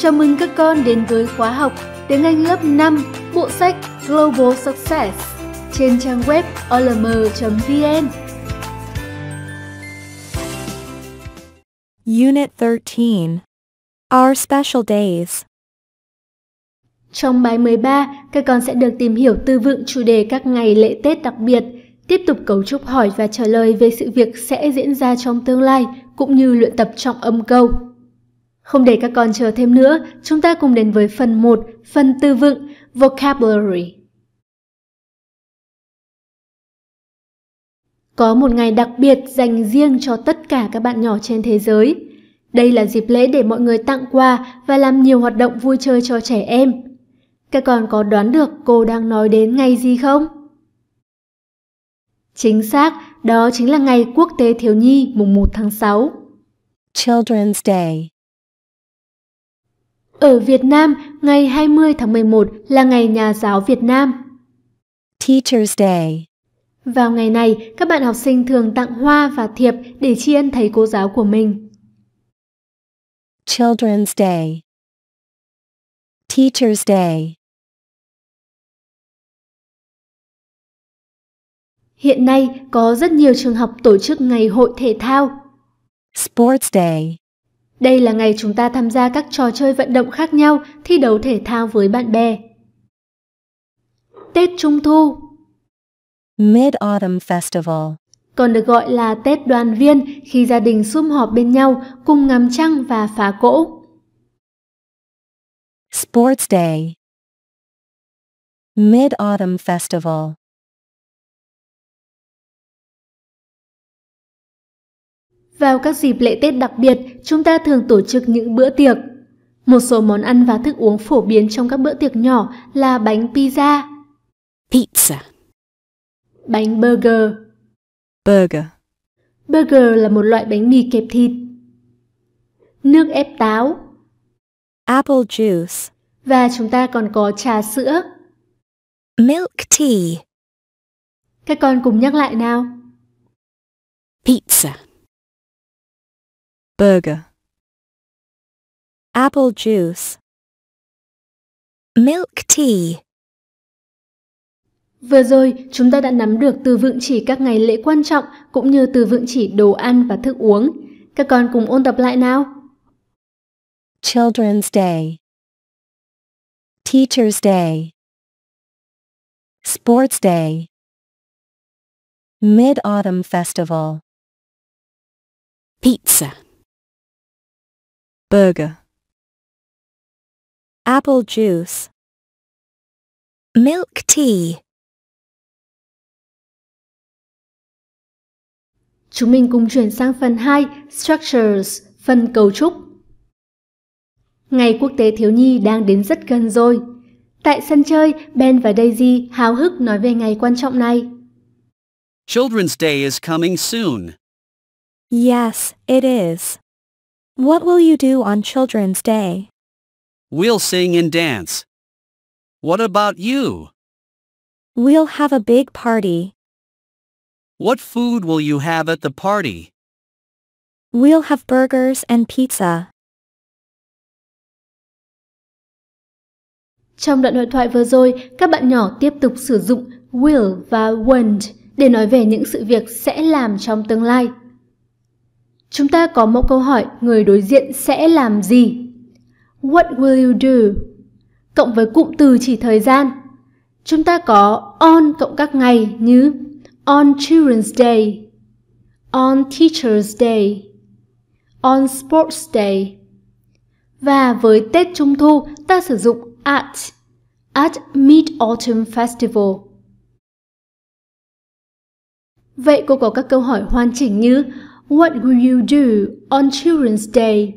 Chào mừng các con đến với khóa học tiếng Anh lớp 5, bộ sách Global Success trên trang web olm.vn. Unit 13 Our Special Days Trong bài 13, các con sẽ được tìm hiểu tư vựng chủ đề các ngày lễ Tết đặc biệt, tiếp tục cấu trúc hỏi và trả lời về sự việc sẽ diễn ra trong tương lai, cũng như luyện tập trọng âm câu. Không để các con chờ thêm nữa, chúng ta cùng đến với phần 1, phần từ vựng, vocabulary. Có một ngày đặc biệt dành riêng cho tất cả các bạn nhỏ trên thế giới. Đây là dịp lễ để mọi người tặng quà và làm nhiều hoạt động vui chơi cho trẻ em. Các con có đoán được cô đang nói đến ngày gì không? Chính xác, đó chính là ngày Quốc tế Thiếu nhi mùng 1 tháng 6. Children's Day ở Việt Nam, ngày 20 tháng 11 là ngày nhà giáo Việt Nam. Teacher's Day. Vào ngày này, các bạn học sinh thường tặng hoa và thiệp để tri ân thầy cô giáo của mình. Children's Day. Teacher's Day. Hiện nay có rất nhiều trường học tổ chức ngày hội thể thao. Sports Day. Đây là ngày chúng ta tham gia các trò chơi vận động khác nhau, thi đấu thể thao với bạn bè. Tết Trung Thu Mid-Autumn Festival còn được gọi là Tết đoàn viên khi gia đình sum họp bên nhau cùng ngắm trăng và phá cỗ. Sports Day Mid-Autumn Festival Vào các dịp lễ Tết đặc biệt, chúng ta thường tổ chức những bữa tiệc. Một số món ăn và thức uống phổ biến trong các bữa tiệc nhỏ là bánh pizza, pizza, bánh burger, burger. Burger là một loại bánh mì kẹp thịt. Nước ép táo, apple juice. Và chúng ta còn có trà sữa, milk tea. Các con cùng nhắc lại nào. Pizza burger apple juice milk tea Vừa rồi, chúng ta đã nắm được từ vựng chỉ các ngày lễ quan trọng cũng như từ vựng chỉ đồ ăn và thức uống. Các con cùng ôn tập lại nào. Children's Day Teacher's Day Sports Day Mid-Autumn Festival Pizza burger apple juice milk tea Chúng mình cùng chuyển sang phần 2, Structures, phần cấu trúc. Ngày Quốc tế Thiếu Nhi đang đến rất gần rồi. Tại sân chơi, Ben và Daisy háo hức nói về ngày quan trọng này. Children's Day is coming soon. Yes, it is. What will you do on Children's Day? We'll sing and dance. What about you? We'll have a big party. What food will you have at the party? We'll have burgers and pizza. Trong đoạn hội thoại vừa rồi, các bạn nhỏ tiếp tục sử dụng will và won't để nói về những sự việc sẽ làm trong tương lai. Chúng ta có một câu hỏi người đối diện sẽ làm gì? What will you do? Cộng với cụm từ chỉ thời gian. Chúng ta có on cộng các ngày như on Children's Day, on Teacher's Day, on Sports Day. Và với Tết Trung Thu, ta sử dụng at, at Mid-Autumn Festival. Vậy cô có các câu hỏi hoàn chỉnh như What will you do on Children's Day?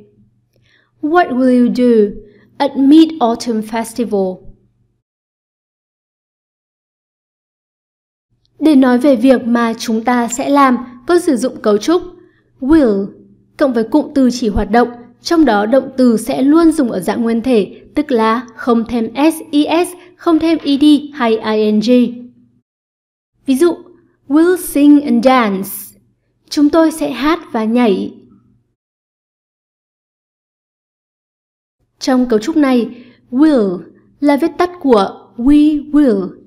What will you do at Mid Autumn Festival? Để nói về việc mà chúng ta sẽ làm, có sử dụng cấu trúc will cộng với cụm từ chỉ hoạt động, trong đó động từ sẽ luôn dùng ở dạng nguyên thể, tức là không thêm s, es, không thêm ED hay ING. Ví dụ, will sing and dance. Chúng tôi sẽ hát và nhảy. Trong cấu trúc này, will là viết tắt của we will.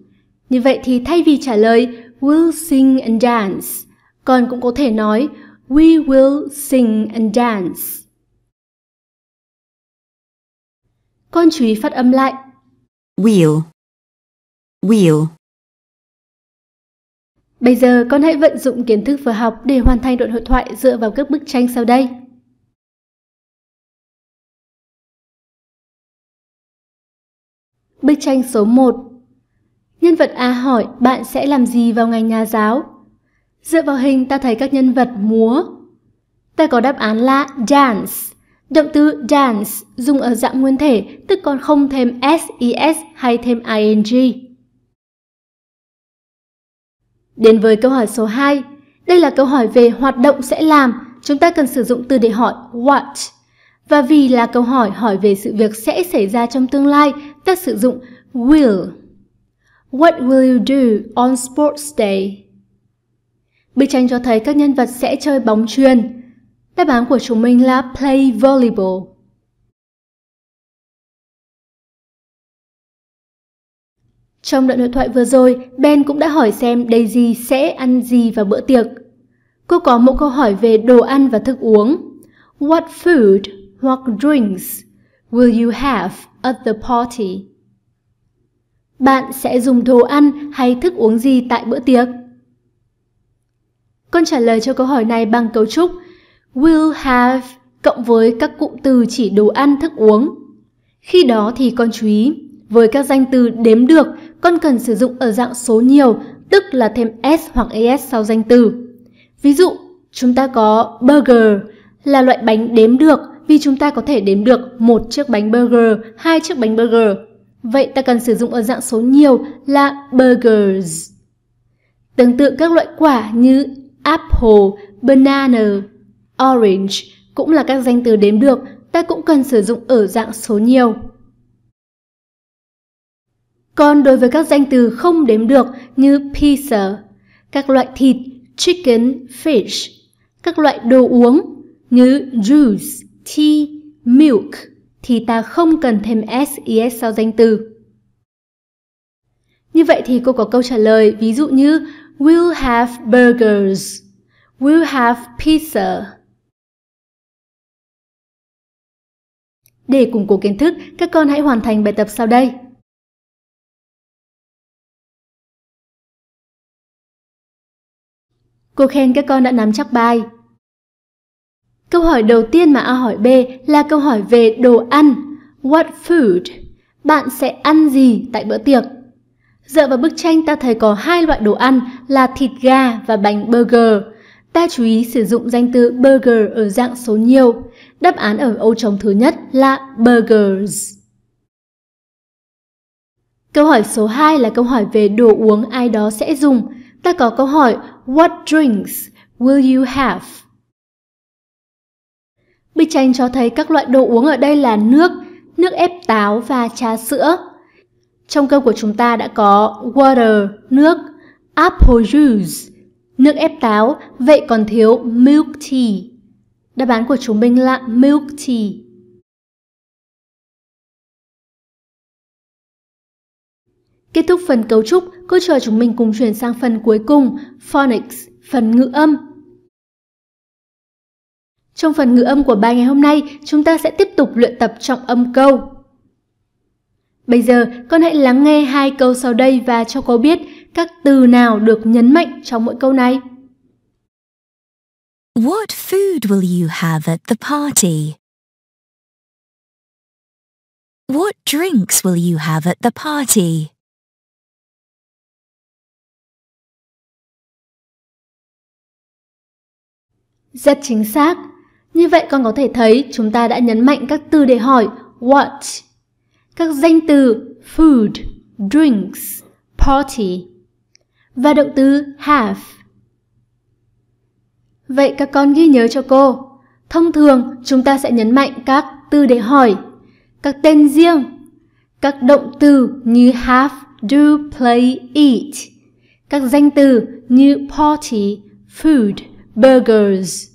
Như vậy thì thay vì trả lời we'll sing and dance, con cũng có thể nói we will sing and dance. Con chú ý phát âm lại. Will. Will. Bây giờ con hãy vận dụng kiến thức vừa học để hoàn thành đoạn hội thoại dựa vào các bức tranh sau đây. Bức tranh số 1 Nhân vật A hỏi bạn sẽ làm gì vào ngành nhà giáo? Dựa vào hình ta thấy các nhân vật múa. Ta có đáp án là dance. Động từ dance dùng ở dạng nguyên thể, tức còn không thêm s, es hay thêm ING. Đến với câu hỏi số 2. Đây là câu hỏi về hoạt động sẽ làm, chúng ta cần sử dụng từ để hỏi what. Và vì là câu hỏi hỏi về sự việc sẽ xảy ra trong tương lai, ta sử dụng will. What will you do on sports day? Bức tranh cho thấy các nhân vật sẽ chơi bóng chuyền. Đáp án của chúng mình là play volleyball. Trong đoạn đối thoại vừa rồi, Ben cũng đã hỏi xem Daisy sẽ ăn gì vào bữa tiệc. Cô có một câu hỏi về đồ ăn và thức uống. What food hoặc drinks will you have at the party? Bạn sẽ dùng đồ ăn hay thức uống gì tại bữa tiệc? Con trả lời cho câu hỏi này bằng cấu trúc will have cộng với các cụm từ chỉ đồ ăn thức uống. Khi đó thì con chú ý với các danh từ đếm được, con cần sử dụng ở dạng số nhiều, tức là thêm S hoặc AS sau danh từ. Ví dụ, chúng ta có burger là loại bánh đếm được vì chúng ta có thể đếm được một chiếc bánh burger, hai chiếc bánh burger. Vậy ta cần sử dụng ở dạng số nhiều là burgers. Tương tự các loại quả như apple, banana, orange cũng là các danh từ đếm được, ta cũng cần sử dụng ở dạng số nhiều. Còn đối với các danh từ không đếm được như pizza, các loại thịt, chicken, fish, các loại đồ uống như juice, tea, milk thì ta không cần thêm s, SES sau danh từ. Như vậy thì cô có câu trả lời ví dụ như We'll have burgers. We'll have pizza. Để củng cố kiến thức, các con hãy hoàn thành bài tập sau đây. Cô khen các con đã nắm chắc bài. Câu hỏi đầu tiên mà A hỏi B là câu hỏi về đồ ăn. What food? Bạn sẽ ăn gì tại bữa tiệc? Dựa vào bức tranh ta thấy có hai loại đồ ăn là thịt gà và bánh burger. Ta chú ý sử dụng danh từ burger ở dạng số nhiều. Đáp án ở ô trống thứ nhất là burgers. Câu hỏi số 2 là câu hỏi về đồ uống ai đó sẽ dùng. Ta có câu hỏi What drinks will you have? Bức tranh cho thấy các loại đồ uống ở đây là nước, nước ép táo và trà sữa. Trong câu của chúng ta đã có water, nước, apple juice, nước ép táo, vậy còn thiếu milk tea. Đáp án của chúng mình là milk tea. Kết thúc phần cấu trúc, cô trò chúng mình cùng chuyển sang phần cuối cùng, phonics, phần ngữ âm. Trong phần ngữ âm của bài ngày hôm nay, chúng ta sẽ tiếp tục luyện tập trọng âm câu. Bây giờ, con hãy lắng nghe hai câu sau đây và cho cô biết các từ nào được nhấn mạnh trong mỗi câu này. What food will you have at the party? What drinks will you have at the party? Rất chính xác. Như vậy con có thể thấy chúng ta đã nhấn mạnh các từ để hỏi what. Các danh từ food, drinks, party và động từ have. Vậy các con ghi nhớ cho cô. Thông thường chúng ta sẽ nhấn mạnh các từ để hỏi, các tên riêng, các động từ như have, do, play, eat, các danh từ như party, food, burgers.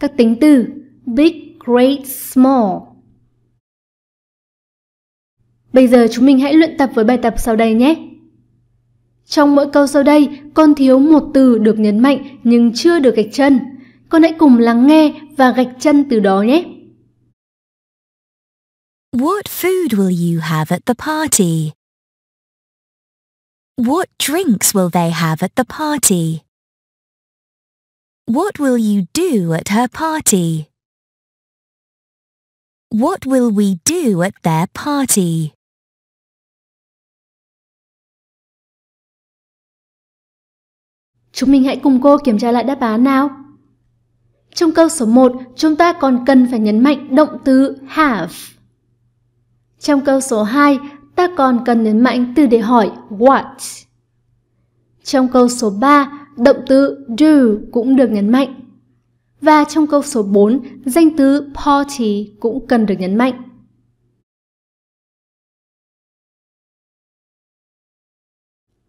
Các tính từ big, great, small. Bây giờ chúng mình hãy luyện tập với bài tập sau đây nhé. Trong mỗi câu sau đây, con thiếu một từ được nhấn mạnh nhưng chưa được gạch chân. Con hãy cùng lắng nghe và gạch chân từ đó nhé. What food will you have at the party? What drinks will they have at the party? What will you do at her party? What will we do at their party? Chúng mình hãy cùng cô kiểm tra lại đáp án nào. Trong câu số 1, chúng ta còn cần phải nhấn mạnh động từ have. Trong câu số 2, ta còn cần nhấn mạnh từ để hỏi what. Trong câu số 3, động từ do cũng được nhấn mạnh. Và trong câu số 4, danh từ party cũng cần được nhấn mạnh.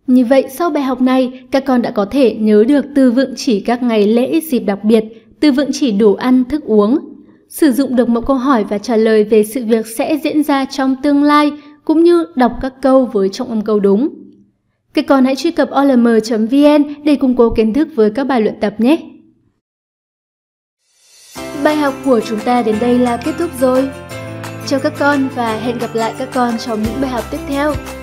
Như vậy, sau bài học này, các con đã có thể nhớ được từ vựng chỉ các ngày lễ dịp đặc biệt, từ vựng chỉ đủ ăn, thức uống. Sử dụng được một câu hỏi và trả lời về sự việc sẽ diễn ra trong tương lai, cũng như đọc các câu với trọng âm câu đúng. Các con hãy truy cập olm.vn để củng cố kiến thức với các bài luyện tập nhé! Bài học của chúng ta đến đây là kết thúc rồi. Chào các con và hẹn gặp lại các con trong những bài học tiếp theo.